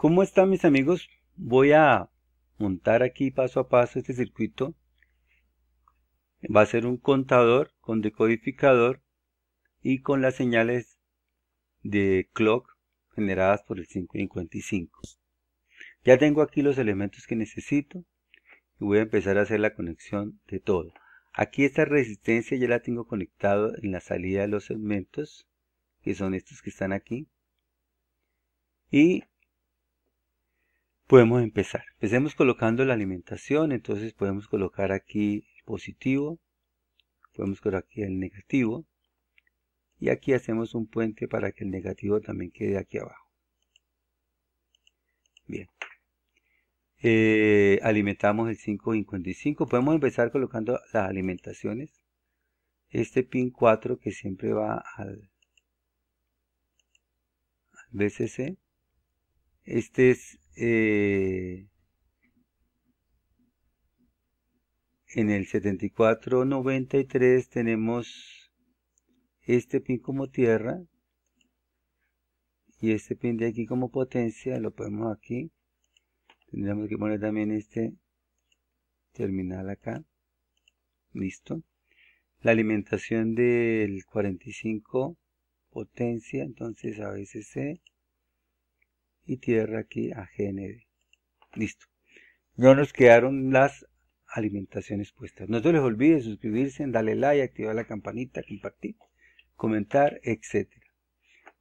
¿Cómo están mis amigos? Voy a montar aquí paso a paso este circuito. Va a ser un contador con decodificador y con las señales de clock generadas por el 555. Ya tengo aquí los elementos que necesito y voy a empezar a hacer la conexión de todo. Aquí esta resistencia ya la tengo conectado en la salida de los segmentos, que son estos que están aquí. Y podemos empezar. Empecemos colocando la alimentación, entonces podemos colocar aquí el positivo, podemos colocar aquí el negativo, y aquí hacemos un puente para que el negativo también quede aquí abajo. Bien. Eh, alimentamos el 555. Podemos empezar colocando las alimentaciones. Este pin 4 que siempre va al, al BCC. Este es eh, en el 7493 tenemos este pin como tierra y este pin de aquí como potencia, lo ponemos aquí. Tendríamos que poner también este terminal acá. Listo. La alimentación del 45 potencia, entonces a veces se y tierra aquí a GND. Listo. No nos quedaron las alimentaciones puestas. No se les olvide suscribirse, darle like, activar la campanita, compartir, comentar, Etcétera.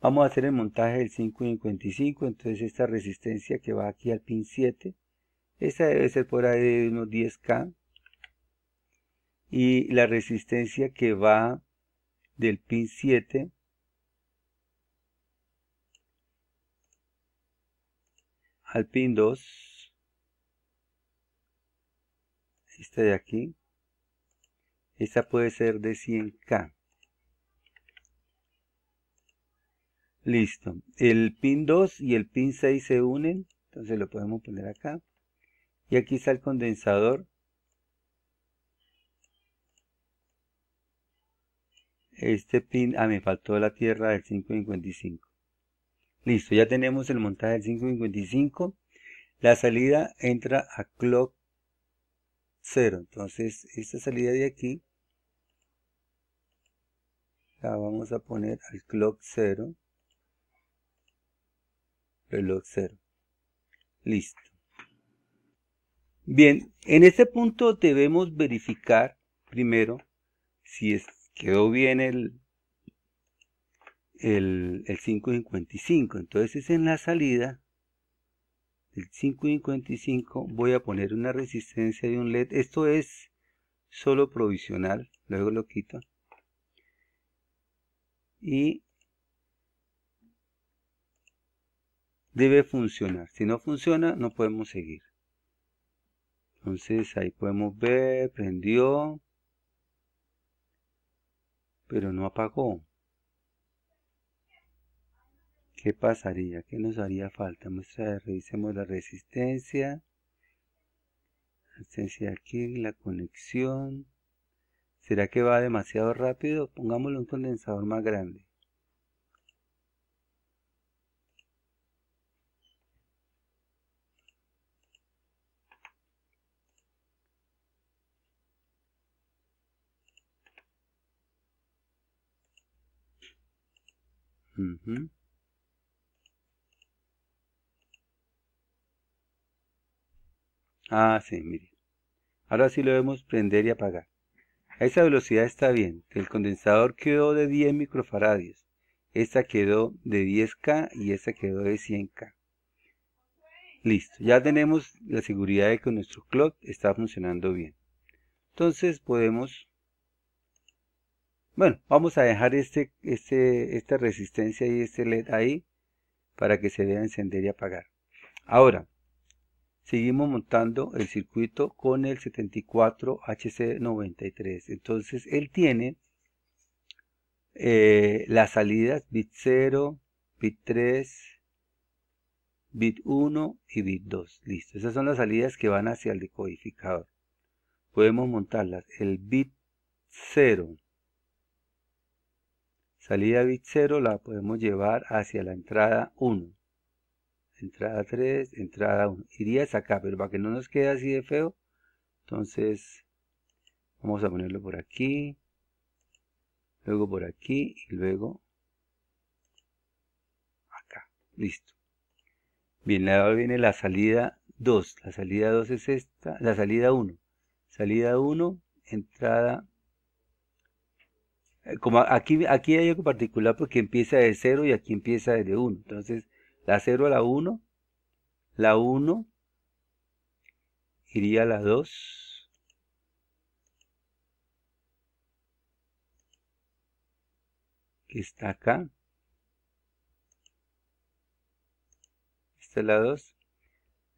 Vamos a hacer el montaje del 555, entonces esta resistencia que va aquí al pin 7, esta debe ser por ahí de unos 10K. Y la resistencia que va del pin 7 al pin 2, Este de aquí, esta puede ser de 100K. Listo. El pin 2 y el pin 6 se unen. Entonces lo podemos poner acá. Y aquí está el condensador. Este pin, ah, me faltó la tierra del 555. Listo, ya tenemos el montaje del 555. La salida entra a clock 0. Entonces, esta salida de aquí la vamos a poner al clock 0. Reloj 0. Listo. Bien, en este punto debemos verificar primero si quedó bien el, el, el 555. Entonces en la salida del 555 voy a poner una resistencia de un LED. Esto es solo provisional, luego lo quito. Y debe funcionar. Si no funciona, no podemos seguir. Entonces ahí podemos ver, prendió, pero no apagó. ¿Qué pasaría? ¿Qué nos haría falta? Vamos a revisemos la resistencia. Resistencia aquí, la conexión. ¿Será que va demasiado rápido? Pongámosle un condensador más grande. Ah, sí, mire. Ahora sí lo vemos prender y apagar. A esa velocidad está bien. El condensador quedó de 10 microfaradios. Esta quedó de 10K y esta quedó de 100K. Listo. Ya tenemos la seguridad de que nuestro clock está funcionando bien. Entonces podemos... Bueno, vamos a dejar este, este, esta resistencia y este LED ahí para que se vea encender y apagar. Ahora, seguimos montando el circuito con el 74HC93. Entonces él tiene eh, las salidas bit 0, bit 3, bit 1 y bit 2. Listo, esas son las salidas que van hacia el decodificador. Podemos montarlas. El bit 0, salida bit 0 la podemos llevar hacia la entrada 1 entrada 3, entrada 1. Iría hasta acá, pero para que no nos quede así de feo, entonces vamos a ponerlo por aquí, luego por aquí y luego acá. Listo. Bien, ahora viene la salida 2. La salida 2 es esta, la salida 1. Salida 1, entrada eh, como aquí, aquí hay algo particular porque empieza de 0 y aquí empieza desde 1. Entonces, la 0 a la 1, la 1 iría a la 2. Que está acá. Esta es la 2.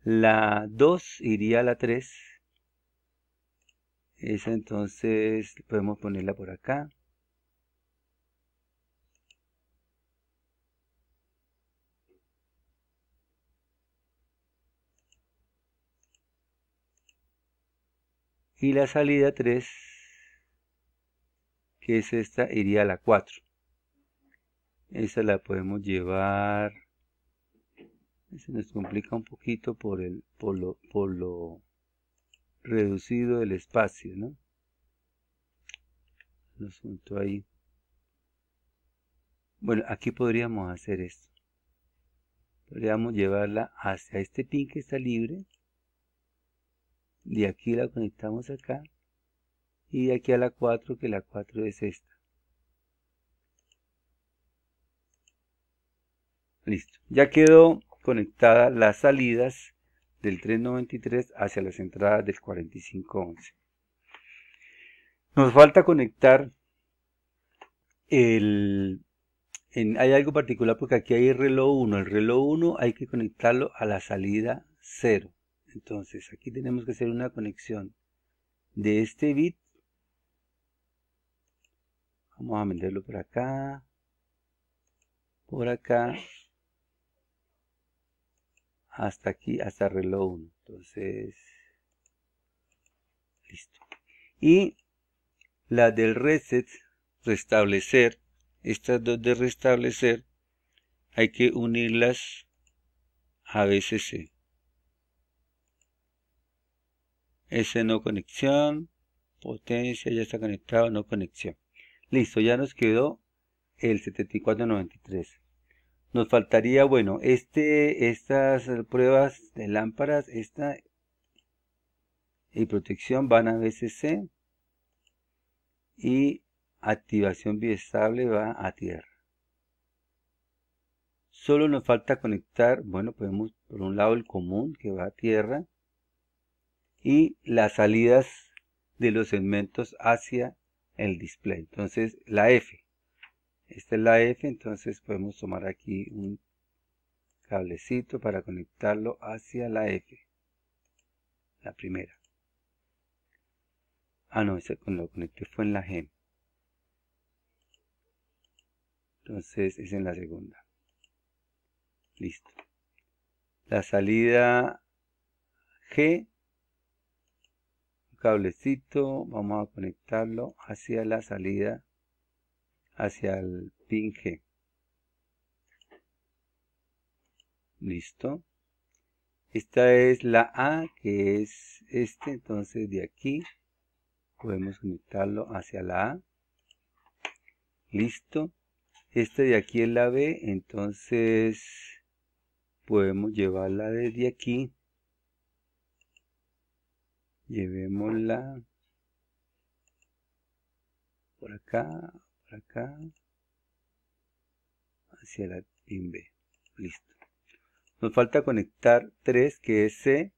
La 2 iría a la 3. Esa entonces podemos ponerla por acá. y la salida 3, que es esta, iría a la 4. Esa la podemos llevar, se nos complica un poquito por, el, por, lo, por lo reducido del espacio, ¿no? Lo junto ahí. Bueno, aquí podríamos hacer esto. Podríamos llevarla hacia este pin que está libre de aquí la conectamos acá y de aquí a la 4 que la 4 es esta listo ya quedó conectada las salidas del 393 hacia las entradas del 4511 nos falta conectar el hay algo particular porque aquí hay el reloj 1 el reloj 1 hay que conectarlo a la salida 0 entonces, aquí tenemos que hacer una conexión de este bit. Vamos a meterlo por acá. Por acá. Hasta aquí, hasta reloj Entonces, listo. Y la del reset, restablecer. Estas dos de restablecer, hay que unirlas a BCC. Ese no conexión, potencia ya está conectado, no conexión. Listo, ya nos quedó el 7493. Nos faltaría, bueno, este, estas pruebas de lámparas, esta y protección van a BCC y activación biestable va a tierra. Solo nos falta conectar, bueno, podemos por un lado el común que va a tierra y las salidas de los segmentos hacia el display. Entonces la F. Esta es la F, entonces podemos tomar aquí un cablecito para conectarlo hacia la F. La primera. Ah, no, cuando lo conecté fue en la G. Entonces es en la segunda. Listo. La salida G cablecito, vamos a conectarlo hacia la salida, hacia el pin G. Listo. Esta es la A, que es este, entonces de aquí podemos conectarlo hacia la A. Listo. esta de aquí es la B, entonces podemos llevarla desde aquí llevémosla por acá, por acá, hacia la pin B. Listo. Nos falta conectar tres, que es C,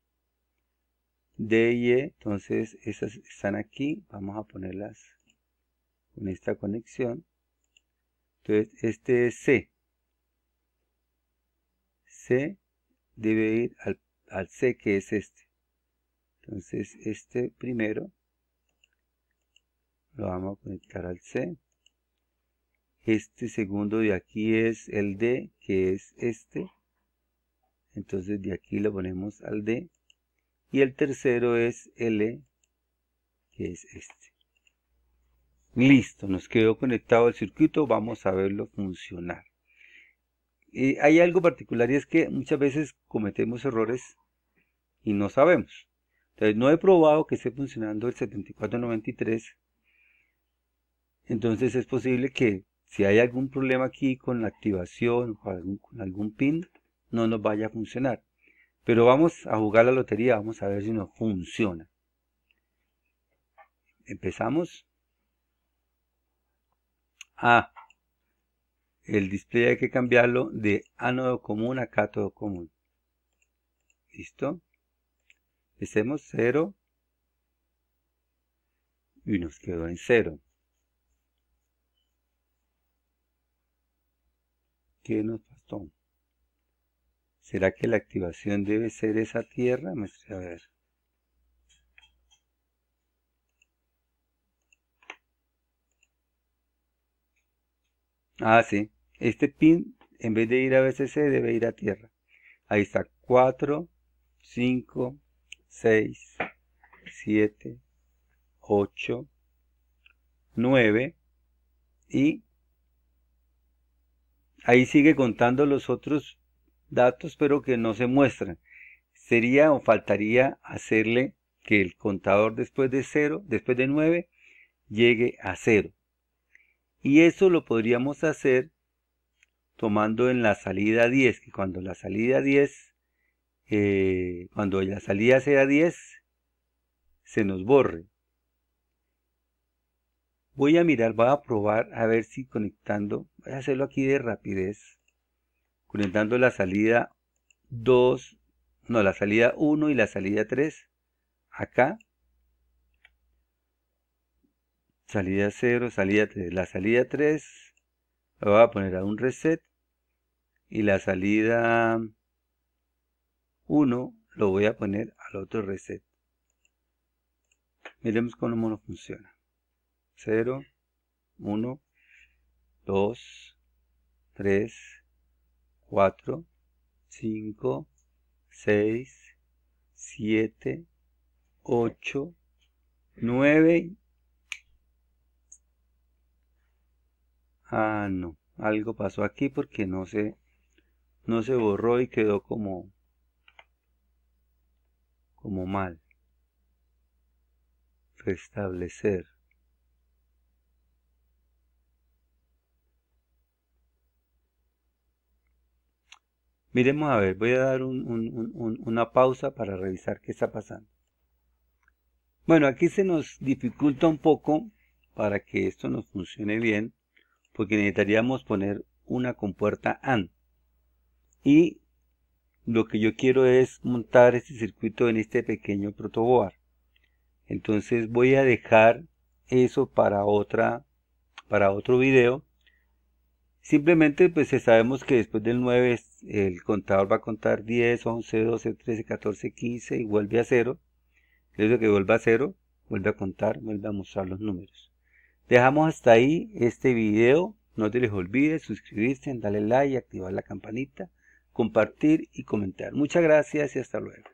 D y E. Entonces, esas están aquí. Vamos a ponerlas con esta conexión. Entonces, este es C. C debe ir al C, que es este. Entonces, este primero lo vamos a conectar al C. Este segundo de aquí es el D, que es este. Entonces, de aquí lo ponemos al D. Y el tercero es L, que es este. Listo, nos quedó conectado el circuito, vamos a verlo funcionar. Eh, hay algo particular y es que muchas veces cometemos errores y no sabemos. Entonces, no he probado que esté funcionando el 7493. Entonces, es posible que si hay algún problema aquí con la activación o con algún pin, no nos vaya a funcionar. Pero vamos a jugar la lotería, vamos a ver si nos funciona. Empezamos. Ah, el display hay que cambiarlo de ánodo común a cátodo común. Listo. Hicimos 0 y nos quedó en 0. ¿Qué nos faltó? ¿Será que la activación debe ser esa tierra? a ver. Ah, sí. Este pin, en vez de ir a BCC, debe ir a tierra. Ahí está. 4, 5, 6, 7, 8, 9 y ahí sigue contando los otros datos pero que no se muestran. Sería o faltaría hacerle que el contador después de 0, después de 9, llegue a 0. Y eso lo podríamos hacer tomando en la salida 10, que cuando la salida 10 eh, cuando la salida sea 10, se nos borre. Voy a mirar, voy a probar a ver si conectando, voy a hacerlo aquí de rapidez, conectando la salida 2, no, la salida 1 y la salida 3, acá, salida 0, salida 3, la salida 3, la voy a poner a un reset, y la salida 1 lo voy a poner al otro reset. Miremos cómo nos funciona. 0, 1, 2, 3, 4, 5, 6, 7, 8, 9. Ah, no. Algo pasó aquí porque no se, no se borró y quedó como como mal. Restablecer. Miremos a ver, voy a dar una pausa para revisar qué está pasando. Bueno, aquí se nos dificulta un poco para que esto nos funcione bien, porque necesitaríamos poner una compuerta AND y lo que yo quiero es montar este circuito en este pequeño protoboard entonces voy a dejar eso para otra para otro video simplemente pues eh, sabemos que después del 9 el contador va a contar 10, 11, 12, 13, 14, 15 y vuelve a 0 Desde que vuelva a 0 vuelve a contar, vuelve a mostrar los números dejamos hasta ahí este video no te les olvides suscribirse, darle like y activar la campanita compartir y comentar. Muchas gracias y hasta luego.